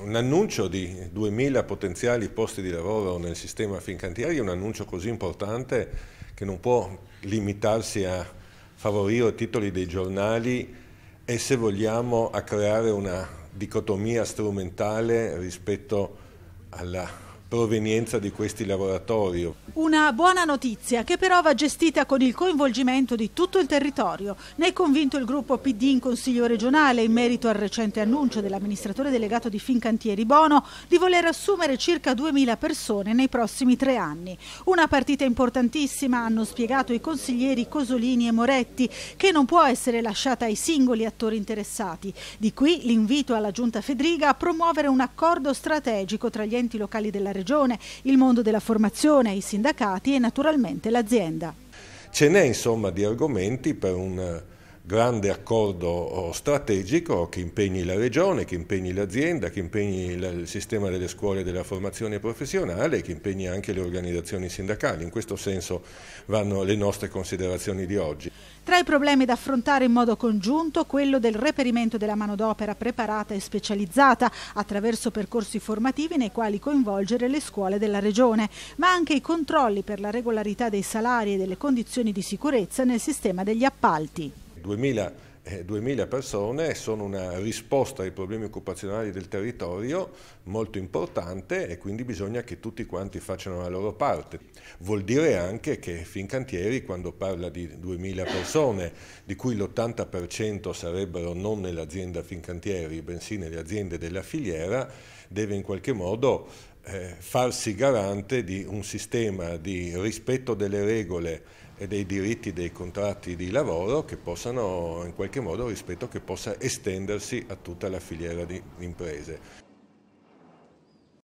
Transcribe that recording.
Un annuncio di 2.000 potenziali posti di lavoro nel sistema Fincantieri è un annuncio così importante che non può limitarsi a favorire i titoli dei giornali e se vogliamo a creare una dicotomia strumentale rispetto alla provenienza di questi lavoratori. Una buona notizia che però va gestita con il coinvolgimento di tutto il territorio. Ne è convinto il gruppo PD in Consiglio regionale in merito al recente annuncio dell'amministratore delegato di Fincantieri Bono di voler assumere circa 2.000 persone nei prossimi tre anni. Una partita importantissima, hanno spiegato i consiglieri Cosolini e Moretti, che non può essere lasciata ai singoli attori interessati. Di qui l'invito alla Giunta Fedriga a promuovere un accordo strategico tra gli enti locali della regione, il mondo della formazione, i sindacati e naturalmente l'azienda. Ce n'è insomma di argomenti per un grande accordo oh, strategico che impegni la regione, che impegni l'azienda, che impegni il sistema delle scuole della formazione professionale e che impegni anche le organizzazioni sindacali. In questo senso vanno le nostre considerazioni di oggi. Tra i problemi da affrontare in modo congiunto quello del reperimento della manodopera preparata e specializzata attraverso percorsi formativi nei quali coinvolgere le scuole della regione, ma anche i controlli per la regolarità dei salari e delle condizioni di sicurezza nel sistema degli appalti. 2000, eh, 2000 persone sono una risposta ai problemi occupazionali del territorio molto importante e quindi bisogna che tutti quanti facciano la loro parte. Vuol dire anche che Fincantieri quando parla di 2000 persone, di cui l'80% sarebbero non nell'azienda Fincantieri, bensì nelle aziende della filiera, deve in qualche modo eh, farsi garante di un sistema di rispetto delle regole e dei diritti dei contratti di lavoro che possano in qualche modo rispetto che possa estendersi a tutta la filiera di imprese.